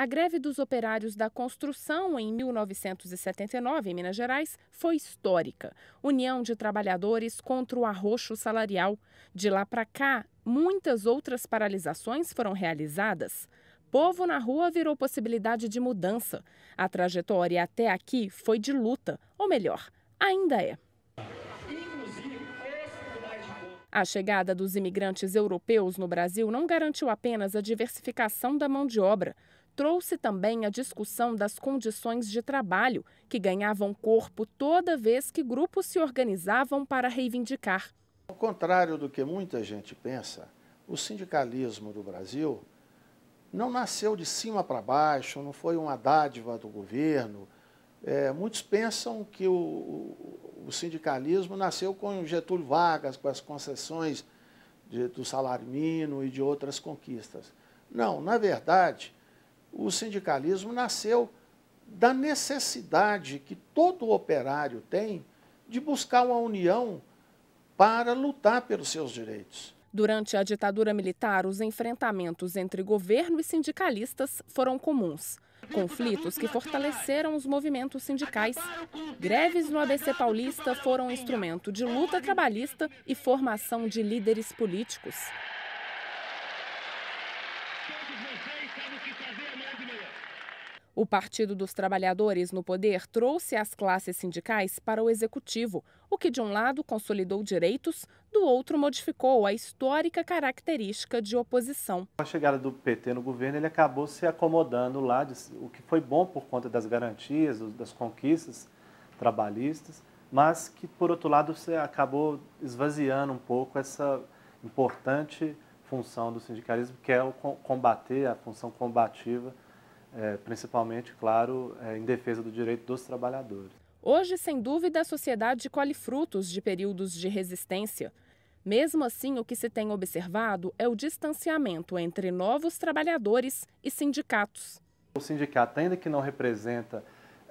A greve dos operários da construção em 1979, em Minas Gerais, foi histórica. União de trabalhadores contra o arroxo salarial. De lá para cá, muitas outras paralisações foram realizadas. Povo na rua virou possibilidade de mudança. A trajetória até aqui foi de luta, ou melhor, ainda é. A chegada dos imigrantes europeus no Brasil não garantiu apenas a diversificação da mão de obra trouxe também a discussão das condições de trabalho, que ganhavam corpo toda vez que grupos se organizavam para reivindicar. Ao contrário do que muita gente pensa, o sindicalismo do Brasil não nasceu de cima para baixo, não foi uma dádiva do governo. É, muitos pensam que o, o, sindicalismo nasceu com Getúlio Vargas, com as concessões de, do salário mínimo e de outras conquistas. Não, na verdade, o sindicalismo nasceu da necessidade que todo operário tem de buscar uma união para lutar pelos seus direitos. Durante a ditadura militar, os enfrentamentos entre governo e sindicalistas foram comuns. Conflitos que fortaleceram os movimentos sindicais. Greves no ABC Paulista foram instrumento de luta trabalhista e formação de líderes políticos. Todos vocês sabem o que fazer. O Partido dos Trabalhadores no poder trouxe as classes sindicais para o executivo, o que de um lado consolidou direitos, do outro modificou a histórica característica de oposição. Com a chegada do PT no governo, ele acabou se acomodando lá, o que foi bom por conta das garantias, das conquistas trabalhistas, mas que por outro lado se acabou esvaziando um pouco essa importante função do sindicalismo, que é o combater a função combativa é, principalmente, claro, é, em defesa do direito dos trabalhadores. Hoje, sem dúvida, a sociedade colhe frutos de períodos de resistência. Mesmo assim, o que se tem observado é o distanciamento entre novos trabalhadores e sindicatos. O sindicato, ainda que não representa,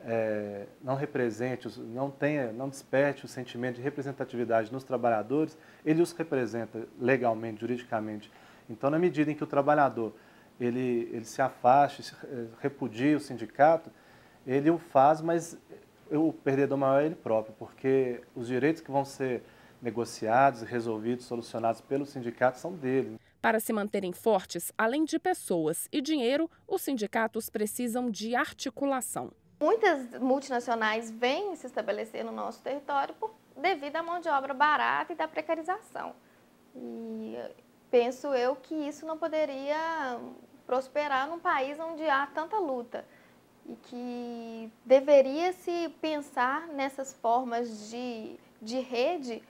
é, não represente, não tenha, não desperte o sentimento de representatividade nos trabalhadores, ele os representa legalmente, juridicamente. Então, na medida em que o trabalhador ele, ele se afasta, eh, repudia o sindicato, ele o faz, mas o perdedor maior é ele próprio, porque os direitos que vão ser negociados, resolvidos, solucionados pelo sindicato são dele. Para se manterem fortes, além de pessoas e dinheiro, os sindicatos precisam de articulação. Muitas multinacionais vêm se estabelecer no nosso território por, devido à mão de obra barata e da precarização. E penso eu que isso não poderia prosperar num país onde há tanta luta e que deveria se pensar nessas formas de, de rede,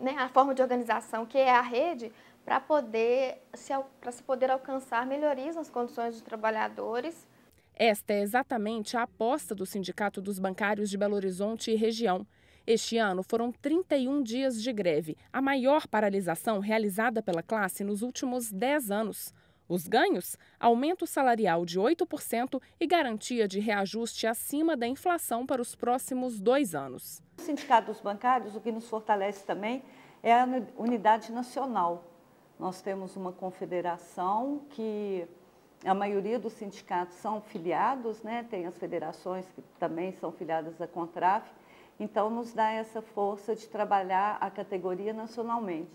né, a forma de organização que é a rede, para poder se, para se poder alcançar melhorias nas condições dos trabalhadores. Esta é exatamente a aposta do Sindicato dos Bancários de Belo Horizonte e região, este ano foram 31 dias de greve, a maior paralisação realizada pela classe nos últimos 10 anos. Os ganhos? Aumento salarial de 8% e garantia de reajuste acima da inflação para os próximos dois anos. O Sindicato dos Bancários, o que nos fortalece também é a unidade nacional. Nós temos uma confederação que a maioria dos sindicatos são filiados, né? tem as federações que também são filiadas da Contraf, então, nos dá essa força de trabalhar a categoria nacionalmente.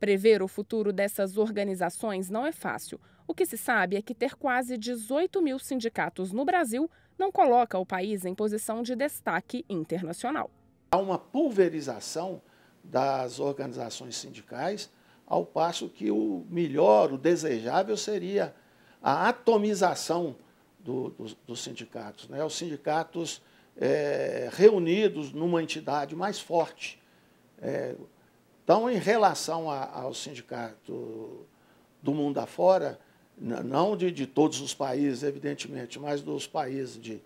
Prever o futuro dessas organizações não é fácil. O que se sabe é que ter quase 18 mil sindicatos no Brasil não coloca o país em posição de destaque internacional. Há uma pulverização das organizações sindicais, ao passo que o melhor, o desejável seria a atomização do, dos, dos sindicatos. Né? Os sindicatos é, reunidos numa entidade mais forte. É, então, em relação a, ao sindicato do mundo afora, não de, de todos os países, evidentemente, mas dos países de,